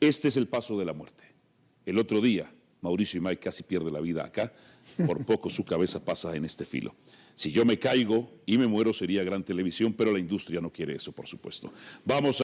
Este es el paso de la muerte. El otro día, Mauricio y Mike casi pierde la vida acá, por poco su cabeza pasa en este filo. Si yo me caigo y me muero sería gran televisión, pero la industria no quiere eso, por supuesto. Vamos a